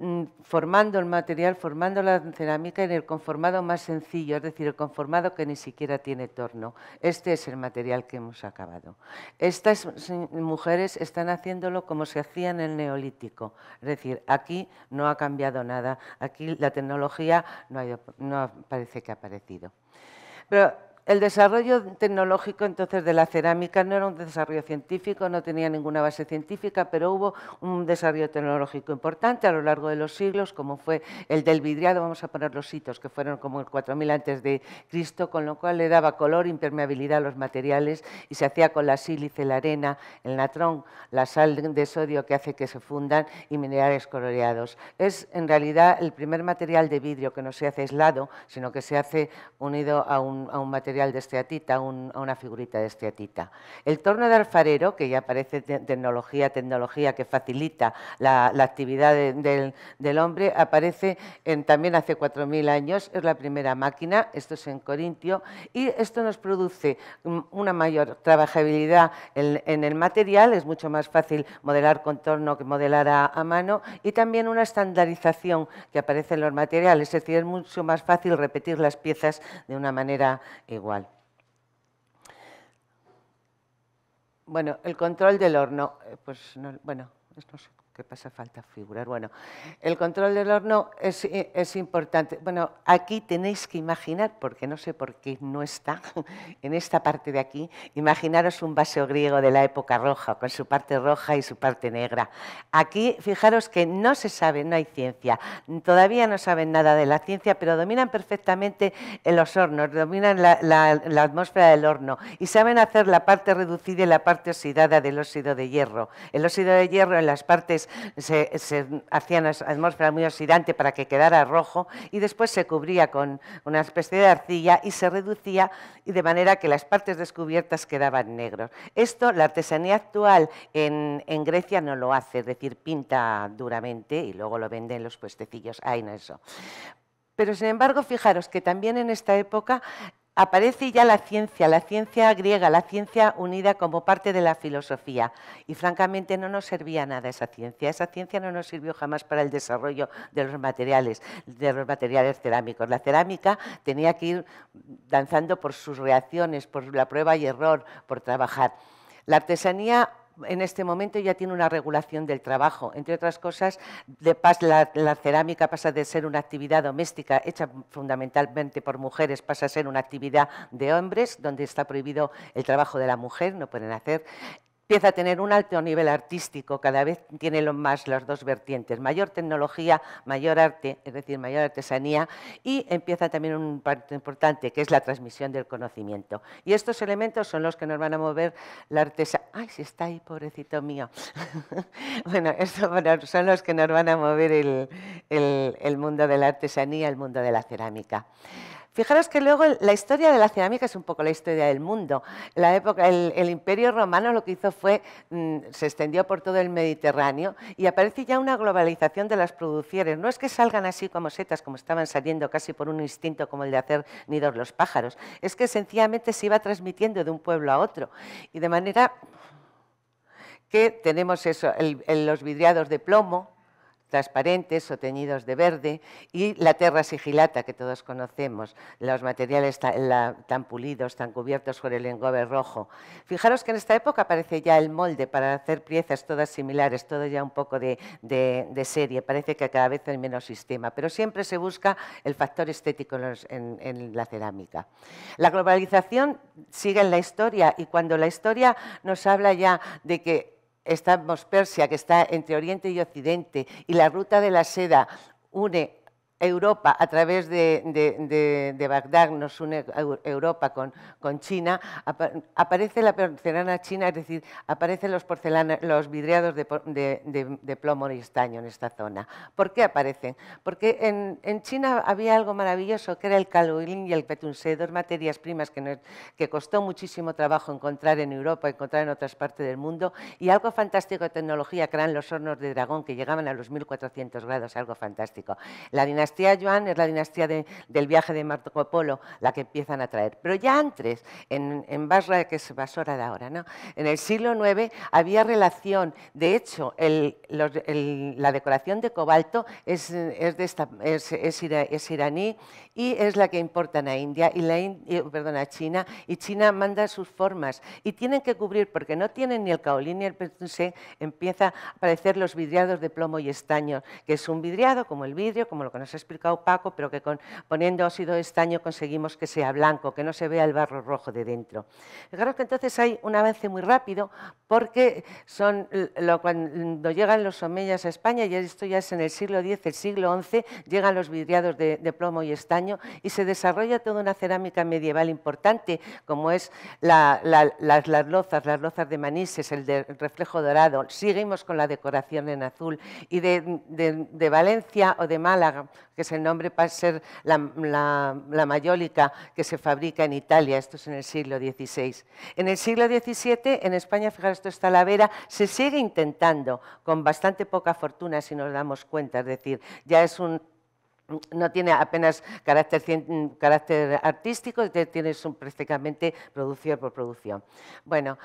Mm, formando el material, formando la cerámica en el conformado más sencillo, es decir, el conformado que ni siquiera tiene torno. Este es el material que hemos acabado. Estas mujeres están haciéndolo como se hacía en el neolítico, es decir, aquí no ha cambiado nada, aquí la tecnología no, parece que ha aparecido. El desarrollo tecnológico entonces de la cerámica no era un desarrollo científico, no tenía ninguna base científica, pero hubo un desarrollo tecnológico importante a lo largo de los siglos, como fue el del vidriado, vamos a poner los hitos, que fueron como el 4000 antes de Cristo, con lo cual le daba color, impermeabilidad a los materiales y se hacía con la sílice, la arena, el natrón, la sal de sodio que hace que se fundan y minerales coloreados. Es en realidad el primer material de vidrio que no se hace aislado, sino que se hace unido a un material de esteatita a, una figurita de esteatita. El torno de alfarero, que ya aparece tecnología, tecnología que facilita la, actividad del, hombre, aparece en, también hace 4.000 años, es la primera máquina, esto es en Corintio, y esto nos produce mm, una mayor trabajabilidad en, el material, es mucho más fácil modelar contorno que modelar a, a mano, y también una estandarización que aparece en los materiales, es decir, es mucho más fácil repetir las piezas de una manera igual. Bueno, el control del horno, eh, pues no, bueno, esto sí que pasa falta figurar. Bueno, el control del horno es, importante. Bueno, aquí tenéis que imaginar, porque no sé por qué no está, (laughs) en esta parte de aquí, imaginaros un vaso griego de la época roja, con su parte roja y su parte negra. Aquí, fijaros que no se sabe, no hay ciencia. Todavía no saben nada de la ciencia, pero dominan perfectamente los hornos, dominan la atmósfera del horno y saben hacer la parte reducida y la parte oxidada del óxido de hierro. El óxido de hierro en las partes se, hacía una atmósfera muy oxidante para que quedara rojo y después se cubría con una especie de arcilla y se reducía y de manera que las partes descubiertas quedaban negros. Esto la artesanía actual en, Grecia no lo hace, es decir, pinta duramente y luego lo venden los puestecillos. Ahí no eso. Pero sin embargo, fijaros que también en esta época Aparece ya la ciencia, la ciencia griega, la ciencia unida como parte de la filosofía. Y francamente no nos servía nada esa ciencia. Esa ciencia no nos sirvió jamás para el desarrollo de los materiales, de los materiales cerámicos. La cerámica tenía que ir danzando por sus reacciones, por la prueba y error, por trabajar. La artesanía en este momento ya tiene una regulación del trabajo. Entre otras cosas, de paz, la, la, cerámica pasa de ser una actividad doméstica hecha fundamentalmente por mujeres, pasa a ser una actividad de hombres, donde está prohibido el trabajo de la mujer, no pueden hacer empieza a tener un alto nivel artístico, cada vez tiene más las dos vertientes, mayor tecnología, mayor arte, es decir, mayor artesanía, y empieza también un parte importante que es la transmisión del conocimiento. Y estos elementos son los que nos van a mover la artesanía. ¡Ay, si está ahí, pobrecito mío! (laughs) bueno, estos son los que nos van a mover el, el mundo de la artesanía, el mundo de la cerámica. Fijaros que luego la historia de la cerámica es un poco la historia del mundo. La época, el, Imperio Romano lo que hizo fue, mm, se extendió por todo el Mediterráneo y aparece ya una globalización de las producciones. No es que salgan así como setas, como estaban saliendo casi por un instinto como el de hacer nidos los pájaros, es que sencillamente se iba transmitiendo de un pueblo a otro y de manera que tenemos eso, en los vidriados de plomo, transparentes o teñidos de verde y la terra sigilata que todos conocemos, los materiales tan, pulidos, tan cubiertos con el engobe rojo. Fijaros que en esta época aparece ya el molde para hacer piezas todas similares, todo ya un poco de, serie, parece que cada vez hay menos sistema, pero siempre se busca el factor estético en la cerámica. La globalización sigue en la historia y cuando la historia nos habla ya de que estamos Persia, que está entre Oriente y Occidente, y la ruta de la seda une Europa, a través de, Bagdad, nos une Europa con, con China, aparece la porcelana china, es decir, aparecen los, los vidriados de, plomo y estaño en esta zona. ¿Por qué aparecen? Porque en, China había algo maravilloso, que era el caluilín y el petunsé, dos materias primas que, nos, que costó muchísimo trabajo encontrar en Europa, encontrar en otras partes del mundo, y algo fantástico de tecnología, que eran los hornos de dragón, que llegaban a los 1400 grados, algo fantástico. La dinastía Yuan es la dinastía del viaje de Marco Polo la que empiezan a traer. Pero ya antes, en, en Basra, que es Basora de ahora, ¿no? en el siglo IX había relación. De hecho, la decoración de cobalto es, de esta, es, iraní y es la que importan a India y la eh, a China. Y China manda sus formas y tienen que cubrir porque no tienen ni el caolín ni el se empieza a aparecer los vidriados de plomo y estaño, que es un vidriado como el vidrio, como lo conoces explica opaco, pero que poniendo óxido de estaño conseguimos que sea blanco, que no se vea el barro rojo de dentro. Claro que entonces hay un avance muy rápido porque cuando llegan los omeyas a España, y esto ya es en el siglo X, el siglo XI, llegan los vidriados de, plomo y estaño y se desarrolla toda una cerámica medieval importante, como es las, lozas, las lozas de Manises, el, reflejo dorado. Seguimos con la decoración en azul y de Valencia o de Málaga que es el nombre para ser la, la, mayólica que se fabrica en Italia, esto es en el siglo XVI. En el siglo XVII, en España, fijaros, esto es Talavera, se sigue intentando, con bastante poca fortuna si nos damos cuenta, es decir, ya es un no tiene apenas carácter, carácter artístico, tiene prácticamente producción por producción. Bueno,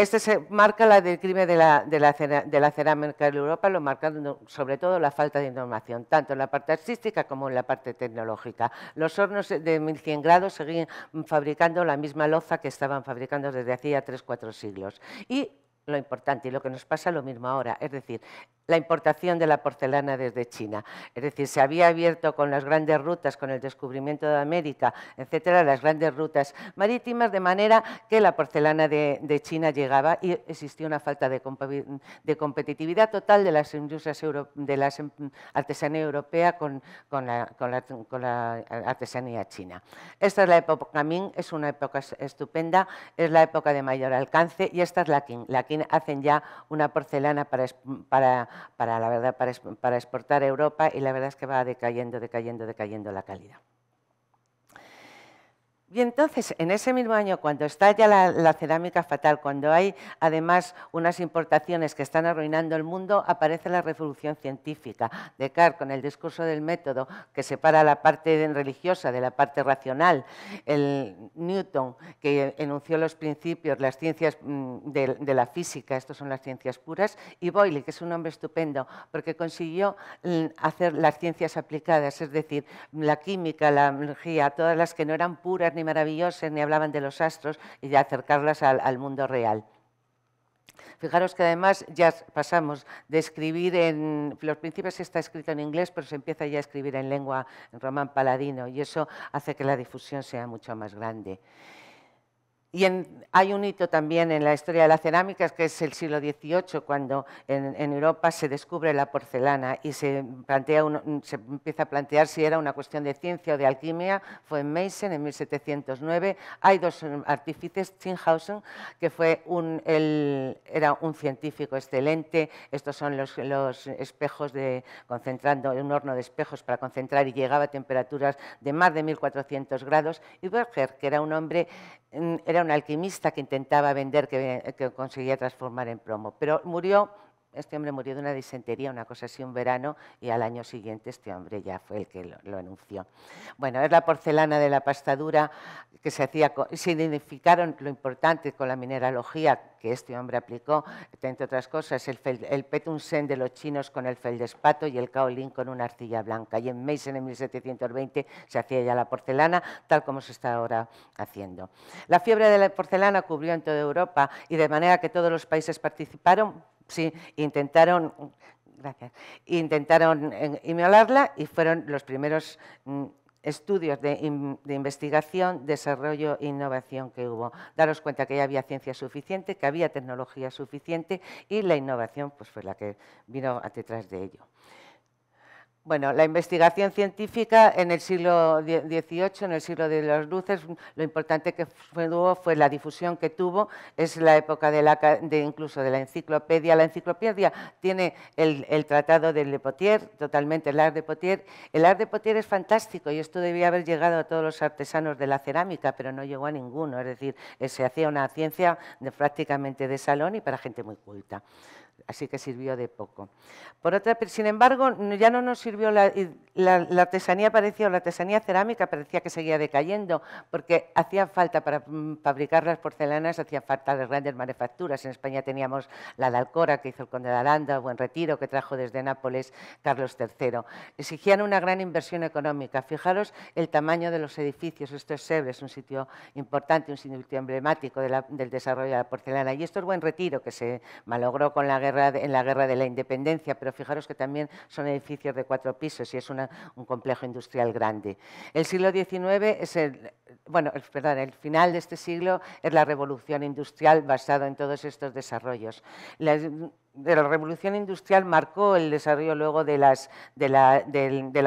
este se marca la declive de la, de la, cerámica en Europa, lo marcando sobre todo la falta de innovación, tanto en la parte artística como en la parte tecnológica. Los hornos de 1100 grados seguían fabricando la misma loza que estaban fabricando desde hacía 3-4 siglos. Y lo importante y lo que nos pasa lo mismo ahora, es decir, la importación de la porcelana desde China. Es decir, se había abierto con las grandes rutas, con el descubrimiento de América, etcétera, las grandes rutas marítimas, de manera que la porcelana de, China llegaba y existía una falta de, competitividad total de las industrias de la em, artesanía europea con, con, la, artesanía china. Esta es la época Ming, es una época estupenda, es la época de mayor alcance y esta es la Qing. La Qing hacen ya una porcelana para, la verdad, para, para exportar a Europa y la verdad es que va decayendo, decayendo, decayendo la calidad. Y entonces, en ese mismo año, cuando está ya la, cerámica fatal, cuando hay además unas importaciones que están arruinando el mundo, aparece la revolución científica. Descartes, con el discurso del método, que separa la parte religiosa de la parte racional. Newton, que enunció los principios, las ciencias mm, de, la física, estas son las ciencias puras. Y Boyle, que es un hombre estupendo, porque consiguió mm, hacer las ciencias aplicadas, es decir, la química, la energía, todas las que no eran puras ni ni maravillosas, ni hablaban de los astros y de acercarlas al, mundo real. Fijaros que además ya pasamos de escribir en... Los principios está escrito en inglés, pero se empieza ya a escribir en lengua en román paladino y eso hace que la difusión sea mucho más grande. Y hay un hito también en la historia de la cerámica, que es el siglo XVIII, cuando en, Europa se descubre la porcelana y se, plantea mm, se empieza a plantear si era una cuestión de ciencia o de alquimia. Fue en Meissen, en 1709. Hay dos mm, artífices, Tinhausen, que fue un, era un científico excelente. Estos son los, los, espejos de concentrando, un horno de espejos para concentrar y llegaba a temperaturas de más de 1400 grados. Y Berger, que era un hombre... Mm, un alquimista que intentaba vender, que, eh, que conseguía transformar en plomo, pero murió este hombre murió de una disentería, una cosa así, un verano, y al año siguiente este hombre ya fue el que lo, anunció. Bueno, es la porcelana de la pastadura que se hacía, se identificaron lo importante con la mineralogía que este hombre aplicó, entre otras cosas, el, el Petunsen de los chinos con el feldespato y el kaolin con una arcilla blanca. Y en Meissen, en 1720, se hacía ya la porcelana, tal como se está ahora haciendo. La fiebre de la porcelana cubrió en toda Europa y de manera que todos los países participaron Sí, intentaron, gracias, intentaron eh, y fueron los primeros mm, estudios de, investigación, desarrollo e innovación que hubo. Daros cuenta que ya había ciencia suficiente, que había tecnología suficiente y la innovación pues, fue la que vino detrás de ello. Bueno, la investigación científica en el siglo XVIII, en el siglo de las luces, lo importante que fue fue la difusión que tuvo, es la época de, la, incluso de la enciclopedia. La enciclopedia tiene el, tratado de Le Potier, totalmente el art de Potier. El art de Potier es fantástico y esto debía haber llegado a todos los artesanos de la cerámica, pero no llegó a ninguno, es decir, eh, se hacía una ciencia de, prácticamente de salón y para gente muy culta así que sirvió de poco. Por otra, sin embargo, ya no nos sirvió la, artesanía parecía, la artesanía cerámica parecía que seguía decayendo, porque hacía falta para mm, fabricar las porcelanas, hacía falta las grandes manufacturas. En España teníamos la de Alcora, que hizo el conde de Aranda, Buen Retiro, que trajo desde Nápoles Carlos III. Exigían una gran inversión económica. Fijaros el tamaño de los edificios. Esto es Sebre, es un sitio importante, un sitio emblemático del desarrollo de la porcelana. Y esto es Buen Retiro, que se malogró con la guerra en la guerra de la independencia, pero fijaros que también son edificios de cuatro pisos y es un complejo industrial grande. El siglo XIX es el, bueno, perdón, el final de este siglo es la revolución industrial basada en todos estos desarrollos de la revolución industrial marcó el desarrollo luego de, la,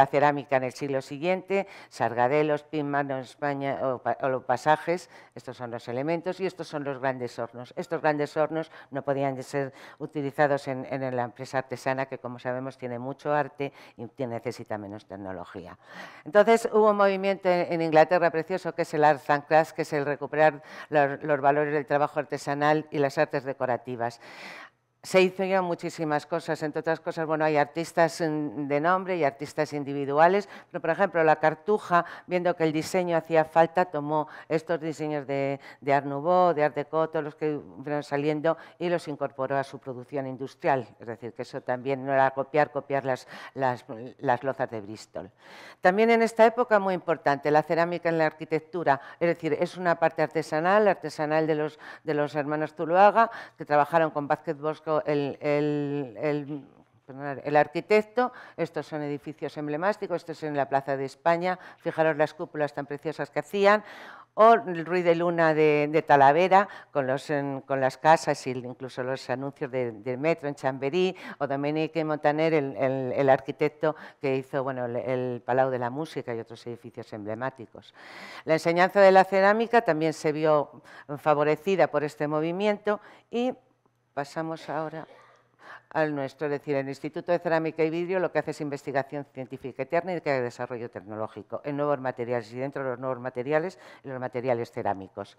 cerámica en el siglo siguiente, sargadelos, pinman en España, o, los pasajes, estos son los elementos y estos son los grandes hornos. Estos grandes hornos no podían ser utilizados en, la empresa artesana que como sabemos tiene mucho arte y necesita menos tecnología. Entonces hubo un movimiento en, Inglaterra precioso que es el Arts and Crafts, que es el recuperar los valores del trabajo artesanal y las artes decorativas se hizo ya muchísimas cosas, entre otras cosas, bueno, hay artistas mm, de nombre y artistas individuales, pero por ejemplo la Cartuja, viendo que el diseño hacía falta, tomó estos diseños de, de Art Nouveau, de Art Deco, todos los que fueron saliendo y los incorporó a su producción industrial, es decir, que eso también no era copiar, copiar las, las, lozas de Bristol. También en esta época muy importante, la cerámica en la arquitectura, es decir, es una parte artesanal, artesanal de los, de los hermanos Tuluaga, que trabajaron con Vázquez Bosco el, el, arquitecto, estos son edificios emblemáticos, estos en la Plaza de España, fijaros las cúpulas tan preciosas que hacían, o el Ruiz de Luna de, Talavera, con, los, con las casas e incluso los anuncios del metro en Chamberí, o Domenique Montaner, el, el arquitecto que hizo bueno, el, el, Palau de la Música y otros edificios emblemáticos. La enseñanza de la cerámica también se vio favorecida por este movimiento y Pasamos ahora al nuestro, es decir, el Instituto de Cerámica y Vidrio lo que hace es investigación científica y técnica y desarrollo tecnológico en nuevos materiales y dentro de los nuevos materiales, los materiales cerámicos.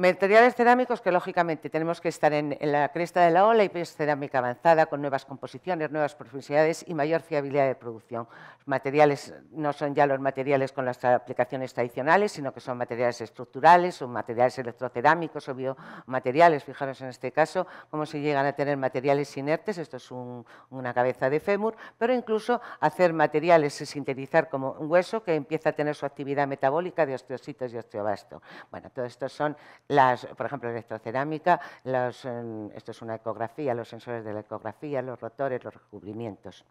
Materiales cerámicos que, lógicamente, tenemos que estar en, la cresta de la ola y es pues, cerámica avanzada con nuevas composiciones, nuevas profundidades y mayor fiabilidad de producción. Materiales no son ya los materiales con las aplicaciones tradicionales, sino que son materiales estructurales o materiales electrocerámicos o biomateriales. Fijaros en este caso cómo se llegan a tener materiales inertes, esto es una cabeza de fémur, pero incluso hacer materiales y sintetizar como un hueso que empieza a tener su actividad metabólica de osteocitos y osteobasto. Bueno, todo estos son las, por ejemplo, electrocerámica, em, esto es una ecografía, los sensores de la ecografía, los rotores, los recubrimientos.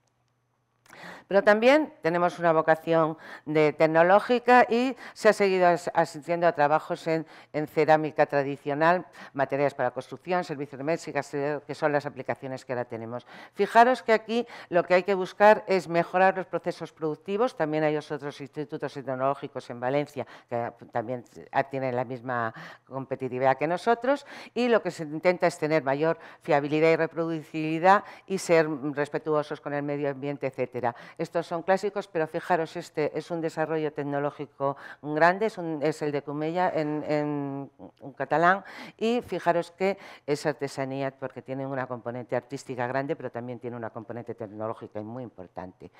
Pero también tenemos una vocación de tecnológica y se ha seguido asistiendo a trabajos en, cerámica tradicional, materiales para construcción, servicios de eh, que son las aplicaciones que ahora tenemos. Fijaros que aquí lo que hay que buscar es mejorar los procesos productivos. También hay otros institutos tecnológicos en Valencia que también tienen la misma competitividad que nosotros y lo que se intenta es tener mayor fiabilidad y reproducibilidad y ser respetuosos con el medio ambiente, etc. Estos son clásicos, pero fijaros, este es un desarrollo tecnológico grande, es, el de Cumella en, en, catalán, y fijaros que es artesanía porque tiene una componente artística grande, pero también tiene una componente tecnológica y muy importante.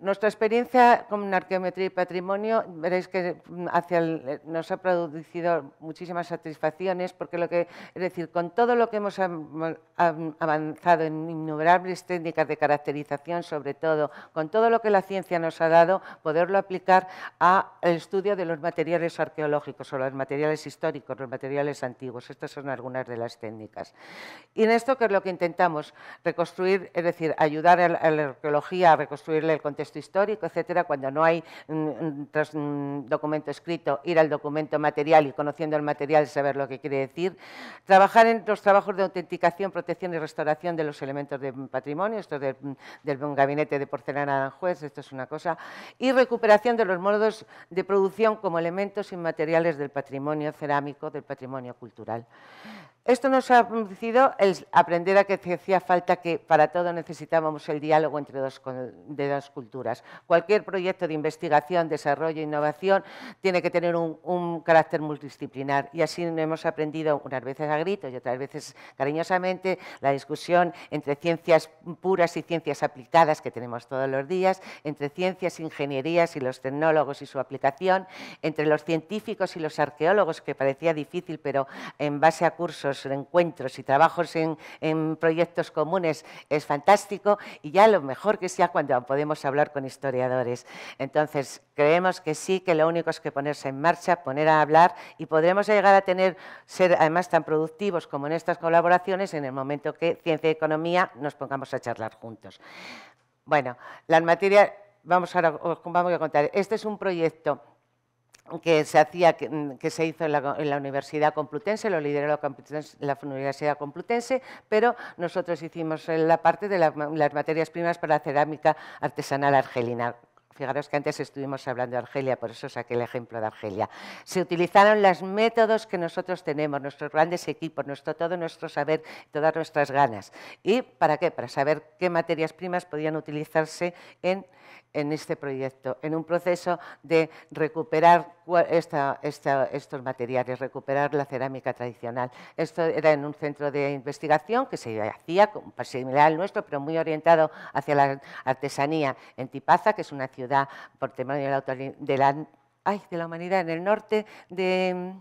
Nuestra experiencia con arqueometría y patrimonio, veréis que mm, eh, nos ha producido muchísimas satisfacciones, porque lo que, es decir, con todo lo que hemos avanzado en innumerables técnicas de caracterización, sobre todo, con todo lo que la ciencia nos ha dado, poderlo aplicar al estudio de los materiales arqueológicos o los materiales históricos, los materiales antiguos. Estas son algunas de las técnicas. Y en esto, que es lo que intentamos? Reconstruir, es decir, ayudar a la arqueología a reconstruirle el contexto histórico, etcétera, cuando no hay mm, mm, mm, documento escrito, ir al documento material y conociendo el material saber lo que quiere decir. Trabajar en los trabajos de autenticación, protección y restauración de los elementos de patrimonio, esto de, del gabinete de porcelana de Anjuez, esto es una cosa, y recuperación de los modos de producción como elementos inmateriales del patrimonio cerámico, del patrimonio cultural. Esto nos ha permitido el aprender a que hacía falta que para todo necesitábamos el diálogo entre dos, de dos culturas. Cualquier proyecto de investigación, desarrollo e innovación tiene que tener un, carácter multidisciplinar y así hemos aprendido unas veces a grito y otras veces cariñosamente la discusión entre ciencias puras y ciencias aplicadas que tenemos todos los días, entre ciencias, ingenierías y los tecnólogos y su aplicación, entre los científicos y los arqueólogos que parecía difícil pero en base a cursos encuentros y trabajos en, proyectos comunes es fantástico y ya lo mejor que sea cuando podemos hablar con historiadores. Entonces, creemos que sí, que lo único es que ponerse en marcha, poner a hablar y podremos llegar a tener, ser además tan productivos como en estas colaboraciones en el momento que ciencia y economía nos pongamos a charlar juntos. Bueno, la materias, vamos, ahora, vamos a contar, este es un proyecto que se, hacía, que mm, se hizo en la, Universidad Complutense, lo lideró la, Universidad Complutense, pero nosotros hicimos eh, la parte de las materias primas para cerámica artesanal argelina, Fijaros que antes estuvimos hablando de Argelia, por eso saqué el ejemplo de Argelia. Se utilizaron los métodos que nosotros tenemos, nuestros grandes equipos, todo nuestro saber, todas nuestras ganas. ¿Y para qué? Para saber qué materias primas podían utilizarse en, este proyecto, en un proceso de recuperar estos materiales, recuperar la cerámica tradicional. Esto era en un centro de investigación que se hacía similar al nuestro, pero muy orientado hacia la artesanía en Tipaza, que es una ciudad por temor de la, de la, de la humanidad en el norte de,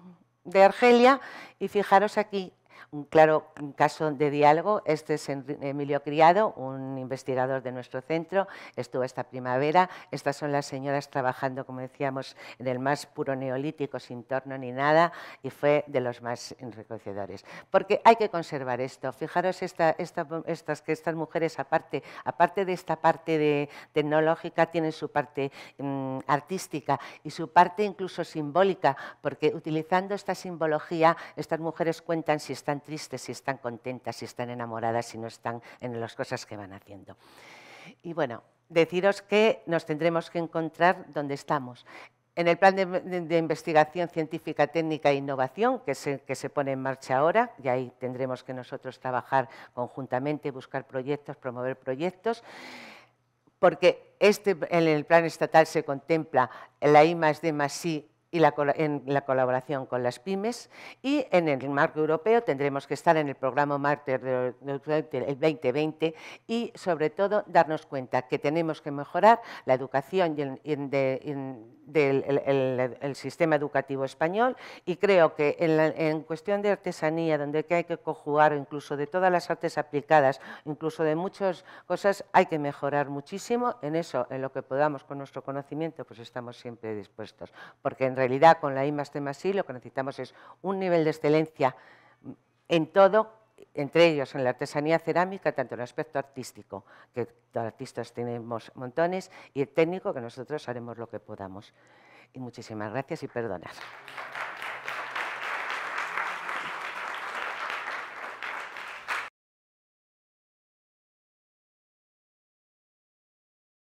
de Argelia. Y fijaros aquí un claro caso de diálogo, este es Emilio Criado, un investigador de nuestro centro, estuvo esta primavera, estas son las señoras trabajando, como decíamos, en el más puro neolítico, sin torno ni nada, y fue de los más enriquecedores. Porque hay que conservar esto, fijaros esta, estas, que estas mujeres, aparte, aparte de esta parte de tecnológica, tienen su parte mm, artística y su parte incluso simbólica, porque utilizando esta simbología, estas mujeres cuentan si están tristes, si están contentas, si están enamoradas, si no están en las cosas que van haciendo. Y bueno, deciros que nos tendremos que encontrar donde estamos. En el plan de, investigación científica, técnica e innovación que se, que se pone en marcha ahora, y ahí tendremos que nosotros trabajar conjuntamente, buscar proyectos, promover proyectos, porque este, en el plan estatal se contempla la I más D y la, en la colaboración con las pymes y en el marco europeo tendremos que estar en el programa Márter del 2020 y sobre todo darnos cuenta que tenemos que mejorar la educación y el, del el, sistema educativo español y creo que en, en cuestión de artesanía, donde hay que conjugar incluso de todas las artes aplicadas, incluso de muchas cosas, hay que mejorar muchísimo en eso, en lo que podamos con nuestro conocimiento, pues estamos siempre dispuestos, porque en en realidad con la I más lo que necesitamos es un nivel de excelencia en todo, entre ellos en la artesanía cerámica, tanto en el aspecto artístico, que los artistas tenemos montones, y el técnico, que nosotros haremos lo que podamos. Y muchísimas gracias y perdonad.